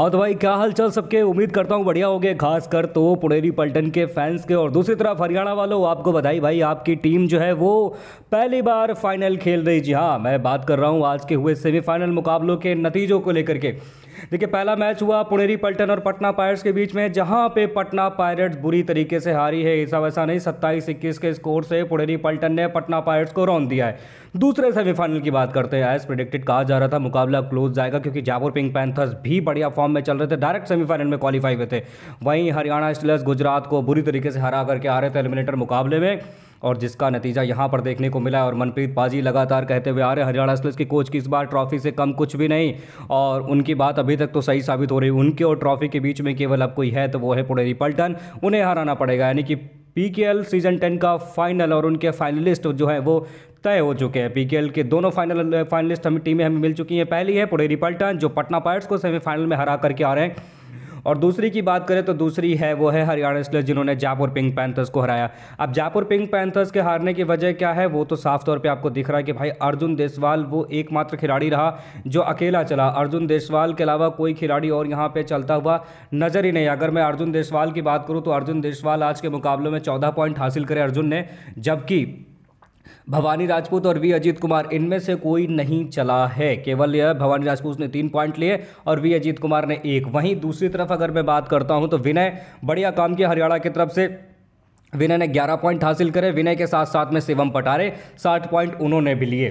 हाँ तो भाई क्या हाल चाल सबके उम्मीद करता हूँ बढ़िया हो गए खासकर तो पुणेरी पल्टन के फैंस के और दूसरी तरफ हरियाणा वालों आपको बताई भाई आपकी टीम जो है वो पहली बार फाइनल खेल रही जी हाँ मैं बात कर रहा हूँ आज के हुए सेमीफाइनल मुकाबलों के नतीजों को लेकर के देखिए पहला मैच हुआ पुणेरी पल्टन और पटना पायरेट्स के बीच में जहां पे पटना पायरेट्स बुरी तरीके से हारी है ऐसा वैसा नहीं सत्ताईस इक्कीस के स्कोर से पुणेरी पल्टन ने पटना पायरेट्स को रौन दिया है दूसरे सेमीफाइनल की बात करते हैं एज प्रिडिक्टेड कहा जा रहा था मुकाबला क्लोज जाएगा क्योंकि जयपुर पिंक पैंथर्स भी बढ़िया फॉर्म फॉर्म में चल रहे थे डायरेक्ट सेमीफाइनल में क्वालिफाई हुए थे वहीं हरियाणा स्टीलर्स गुजरात को बुरी तरीके से हरा करके आ रहे थे एलिमिनेटर मुकाबले में और जिसका नतीजा यहाँ पर देखने को मिला और मनप्रीत पाजी लगातार कहते हुए आ रहे हरियाणा स्टीलर्स के कोच की इस बार ट्रॉफी से कम कुछ भी नहीं और उनकी बात अभी तक तो सही साबित हो रही उनके और ट्रॉफी के बीच में केवल अब कोई है तो वो है पुणेरी पल्टन उन्हें हराना पड़ेगा यानी कि पी सीजन टेन का फाइनल और उनके फाइनलिस्ट जो है वो तय हो चुके हैं पीकेएल के दोनों फाइनल फाइनलिस्ट हमें टीमें हमें मिल चुकी हैं पहली है पुडेरी पल्टन जो पटना पायरेट्स को सेमीफाइनल में हरा करके आ रहे हैं और दूसरी की बात करें तो दूसरी है वो है हरियाणा स्लर्स जिन्होंने जयपुर पिंक पैंथर्स को हराया अब जयपुर पिंक पैंथर्स के हारने की वजह क्या है वो तो साफ तौर पे आपको दिख रहा है कि भाई अर्जुन देसवाल वो एकमात्र खिलाड़ी रहा जो अकेला चला अर्जुन देसवाल के अलावा कोई खिलाड़ी और यहाँ पर चलता हुआ नज़र ही नहीं अगर मैं अर्जुन देसवाल की बात करूँ तो अर्जुन देसवाल आज के मुकाबले में चौदह पॉइंट हासिल करे अर्जुन ने जबकि भवानी राजपूत और वी अजीत कुमार इनमें से कोई नहीं चला है केवल यह भवानी राजपूत ने तीन पॉइंट लिए और वी अजीत कुमार ने एक वहीं दूसरी तरफ अगर मैं बात करता हूं तो विनय बढ़िया काम किया हरियाणा की तरफ से विनय ने 11 पॉइंट हासिल करे विनय के साथ साथ में शिवम पटारे साठ पॉइंट उन्होंने भी लिए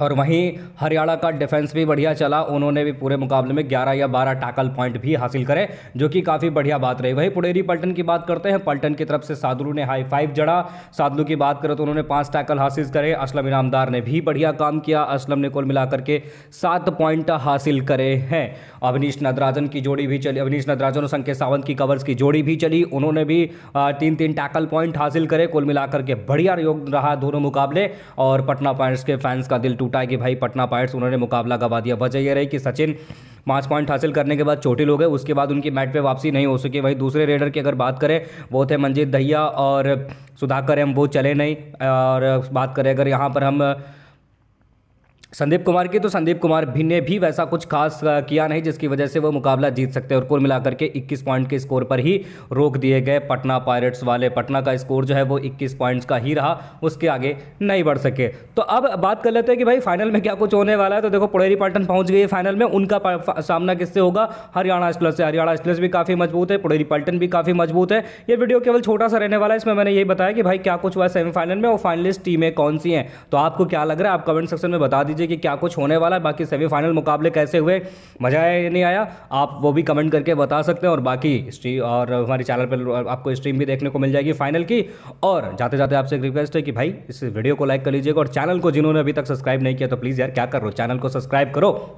और वहीं हरियाणा का डिफेंस भी बढ़िया चला उन्होंने भी पूरे मुकाबले में 11 या 12 टैकल पॉइंट भी हासिल करे जो कि काफ़ी बढ़िया बात रही वहीं पुडेरी पल्टन की बात करते हैं पल्टन की तरफ से साधुलू ने हाई फाइव जड़ा साधुलू की बात करें तो उन्होंने पाँच टैकल हासिल करे असलम इनामदार ने भी बढ़िया काम किया असलम ने कुल मिलाकर के सात पॉइंट हासिल करे हैं अवनीश नदराजन की जोड़ी भी चली अवनीश नदराजन और संकेत सावंत की कवर्स की जोड़ी भी चली उन्होंने भी तीन तीन टैकल पॉइंट हासिल करे कुल मिलाकर के बढ़िया योग रहा दोनों मुकाबले और पटना पॉइंट्स के फैंस का दिल टूट टूटा कि भाई पटना पायट्स उन्होंने मुकाबला गवा दिया वजह यह रही कि सचिन पाँच पॉइंट हासिल करने के बाद चोटिल हो गए उसके बाद उनकी मैट पे वापसी नहीं हो सकी वहीं दूसरे रेडर की अगर बात करें वो थे मंजीत दहिया और सुधाकर एम वो चले नहीं और बात करें अगर यहाँ पर हम संदीप कुमार की तो संदीप कुमार भी ने भी वैसा कुछ खास किया नहीं जिसकी वजह से वो मुकाबला जीत सकते हैं और कुल मिलाकर के 21 पॉइंट के स्कोर पर ही रोक दिए गए पटना पायरेट्स वाले पटना का स्कोर जो है वो 21 पॉइंट्स का ही रहा उसके आगे नहीं बढ़ सके तो अब बात कर लेते हैं कि भाई फाइनल में क्या कुछ होने वाला है तो देखो पुड़ेरी पाटन पहुंच गई है फाइनल में उनका सामना किससे होगा हरियाणा स्टलर से हरियाणा स्टलर्स भी काफ़ी मजबूत है पुड़ेरी पल्टन भी काफ़ी मजबूत है ये वीडियो केवल छोटा सा रहने वाला है इसमें मैंने यही बताया कि भाई क्या कुछ हुआ सेमीफाइनल में और फाइनलिस्ट टीमें कौन सी हैं तो आपको क्या लग रहा है आप कमेंट सेक्शन में बता दीजिए लीजिए कि क्या कुछ होने वाला है बाकी सेमीफाइनल मुकाबले कैसे हुए मज़ा आया नहीं आया आप वो भी कमेंट करके बता सकते हैं और बाकी स्ट्रीम और हमारे चैनल पर आपको स्ट्रीम भी देखने को मिल जाएगी फाइनल की और जाते जाते आपसे एक रिक्वेस्ट है कि भाई इस वीडियो को लाइक कर लीजिएगा और चैनल को जिन्होंने अभी तक सब्सक्राइब नहीं किया तो प्लीज़ यार क्या करो चैनल को सब्सक्राइब करो